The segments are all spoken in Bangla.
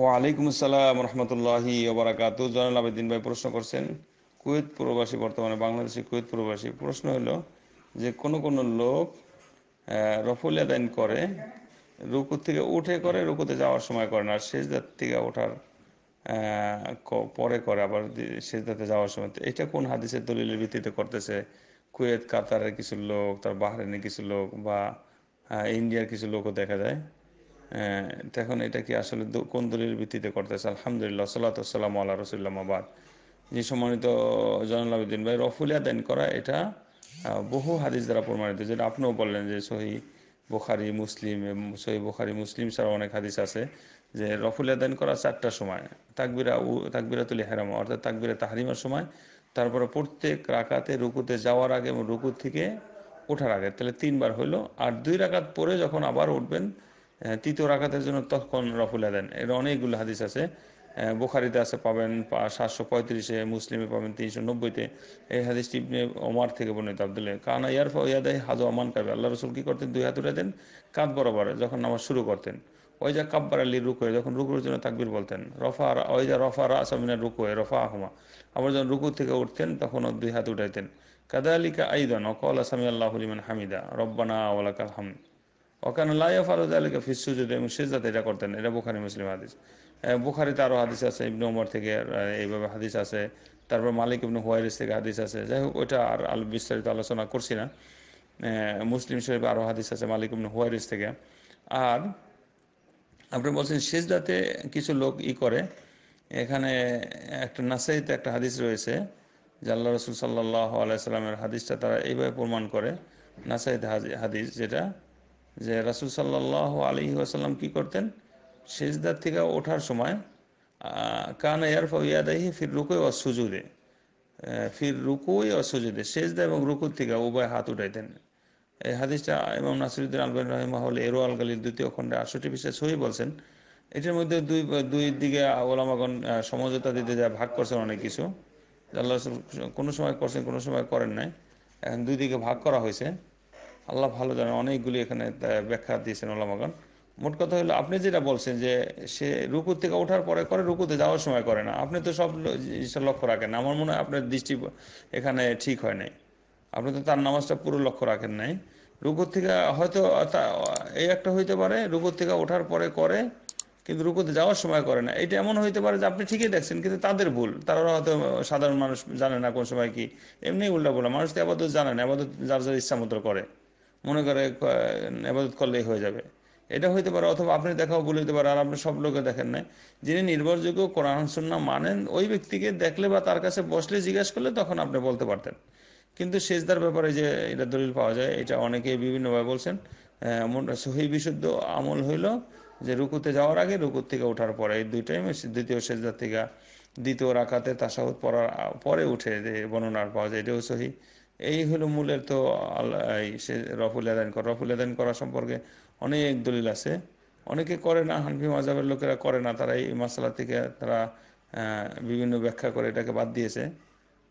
ওয়ালাইকুম আসসালাম রহমতুল্লাহি ওবরাকাত জয়নাল আবেদিন ভাই প্রশ্ন করছেন কুয়েত প্রবাসী বর্তমানে বাংলাদেশে কুয়েত প্রবাসী প্রশ্ন হল যে কোন কোন লোক রফল আদায়ন করে রুকু থেকে উঠে করে রুকুতে যাওয়ার সময় করে না সেজদার থেকে ওঠার পরে করে আবার সেজদাতে যাওয়ার সময় এটা কোন হাদিসের দলিলের ভিত্তিতে করতেছে কুয়েত কাতারের কিছু লোক তার বাহারেনের কিছু লোক বা ইন্ডিয়ার কিছু লোকও দেখা যায় তখন এটা কি আসলে কোন দলিলের ভিত্তিতে করতেছে আলহামদুলিল্লাহ সাল্লাত সাল্লাম আল্লাহ রসুল্লামাবাদ যে সম্মানিত জয়নুল্লাহদ্দিন ভাই রফুলিয়া দেন করা এটা বহু হাদিস দ্বারা প্রমাণিত যেটা আপনিও বললেন যে সহি বোখারি মুসলিম সহি বোখারি মুসলিম ছাড়া অনেক হাদিস আছে যে রফুলিয়া দেন করা চারটা সময় তাকবিরা উ তাকবিরা তুলি অর্থাৎ তাকবিরা তাহারিমার সময় তারপরে প্রত্যেক রাকাতে রুকুতে যাওয়ার আগে এবং রুকু থেকে ওঠার আগে তাহলে তিনবার হলো আর দুই রাকাত পরে যখন আবার উঠবেন তৃতীয় রাখাতের জন্য তখন রফুল দেন এর অনেকগুলো হাদিস আছে বোখারিতে আছে পাবেন সাতশো পঁয়ত্রিশে মুসলিমে পাবেন তিনশো নব্বইতে এই হাদিসটি ইবনে ওমার থেকে বর্ণিত আবদুল্লাহ কানা ইয়ারফা ইয়াদাই হাজো আমান কাবে আল্লাহ রসুল কী করতেন দুই হাত উড়ে দেন কাঁদ বরাবর যখন নামাজ শুরু করতেন ওইজা কাব্বার আলী রুকোয় যখন রুকুর জন্য তাকবির বলতেন রফা ওইজা রফা রাসামিনা রুকোয় রফা আহমা আবার যখন রুকু থেকে উঠতেন তখন দুই হাত উঠাইতেন কাদা আলিকা আইদন অকল আসামি আল্লাহ হামিদা রব্বানা ওলাকাল হামিদ অকান লাইয়া ফারুদ আলীকে ফিসুজুদ এবং সিজদাতে এটা করতেন এটা বুখারি মুসলিম হাদিস বুখারিতে আরও হাদিস আছে ইবনু ওমর থেকে এইভাবে হাদিস আছে তারপর মালিক ইবনু হুয়াইরিস থেকে হাদিস আছে যাই হোক ওইটা আর আলো বিস্তারিত আলোচনা করছি না মুসলিম শরীফে আরও হাদিস আছে মালিক ইবনু হুয়াইরিস থেকে আর আপনি বলছেন সিজদাতে কিছু লোক ই করে এখানে একটা নাসাইতে একটা হাদিস রয়েছে যে আল্লাহ রসুল সাল্লাহ আলাইসাল্লামের হাদিসটা তারা এইভাবে প্রমাণ করে নাসাইদ হাদিস যেটা যে রাসুল সাল্লাহ আলি আসাল্লাম কী করতেন সেজদার থেকে ওঠার সময় কান এয়ার ফাইয়াদাহি ফির রুকুই ও সুজুদে ফির রুকুই ও সুজুদে সেজদা এবং রুকুর থেকে উভয় হাত উঠাইতেন এই হাদিসটা এবং নাসিরুদ্দিন আলবান রহিমাহুল এরো আল গালির দ্বিতীয় খণ্ডে আটষট্টি বিশেষ হয়ে বলছেন এটার মধ্যে দুই দুই দিকে ওলামাগণ সমঝোতা দিতে যা ভাগ করছেন অনেক কিছু আল্লাহ কোনো সময় করছেন কোনো সময় করেন নাই এখন দুই দিকে ভাগ করা হয়েছে আল্লাহ ভালো জানেন অনেকগুলি এখানে ব্যাখ্যা দিয়েছেন ওলামাগণ মোট কথা হলো আপনি যেটা বলছেন যে সে রুকু থেকে ওঠার পরে করে রুকুতে যাওয়ার সময় করে না আপনি তো সব লক্ষ্য রাখেন না আমার মনে হয় আপনার দৃষ্টি এখানে ঠিক হয় নাই আপনি তো তার নামাজটা পুরো লক্ষ্য রাখেন নাই রুকুর থেকে হয়তো এই একটা হইতে পারে রুকুর থেকে ওঠার পরে করে কিন্তু রুকুতে যাওয়ার সময় করে না এটা এমন হইতে পারে যে আপনি ঠিকই দেখছেন কিন্তু তাদের ভুল তারা হয়তো সাধারণ মানুষ জানে না কোন সময় কি এমনি উল্টা বলা মানুষ তো আপাতত জানে না আপাতত যার যার ইচ্ছা মতো করে মনে করে এবাদত করলেই হয়ে যাবে এটা হইতে পারে অথবা আপনি দেখাও বলে দিতে পারে আর আপনি সব লোকে দেখেন নাই যিনি নির্ভরযোগ্য কোরআন সুন্না মানেন ওই ব্যক্তিকে দেখলে বা তার কাছে বসলে জিজ্ঞেস করলে তখন আপনি বলতে পারতেন কিন্তু সেজদার ব্যাপারে যে এটা দলিল পাওয়া যায় এটা অনেকে বিভিন্নভাবে বলছেন সহি বিশুদ্ধ আমল হইল যে রুকুতে যাওয়ার আগে রুকুর থেকে ওঠার পরে এই দুইটাই দ্বিতীয় সেজদার থেকে দ্বিতীয় রাকাতে তাসাহুদ পড়ার পরে উঠে যে বর্ণনার পাওয়া যায় এটাও সহি এই হলো মূলের তো সে রফুল আদায়ন করা রফুল আদায়ন করা সম্পর্কে অনেক দলিল আছে অনেকে করে না হানফি মাজাবের লোকেরা করে না তারা এই মশলা থেকে তারা বিভিন্ন ব্যাখ্যা করে এটাকে বাদ দিয়েছে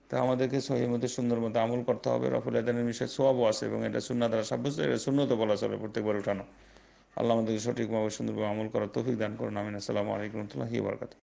তা আমাদেরকে সহি মতো সুন্দর মতো আমল করতে হবে রফুল আদানের বিষয়ে সোয়াবও আছে এবং এটা শূন্য দ্বারা সাব্যস্ত এটা সুন্নত বলা চলে প্রত্যেকবার উঠানো আল্লাহ আমাদেরকে সঠিকভাবে সুন্দরভাবে আমল করার তৌফিক দান করুন আমিন আসসালামু আলাইকুম রহমতুল্লাহি বরকাত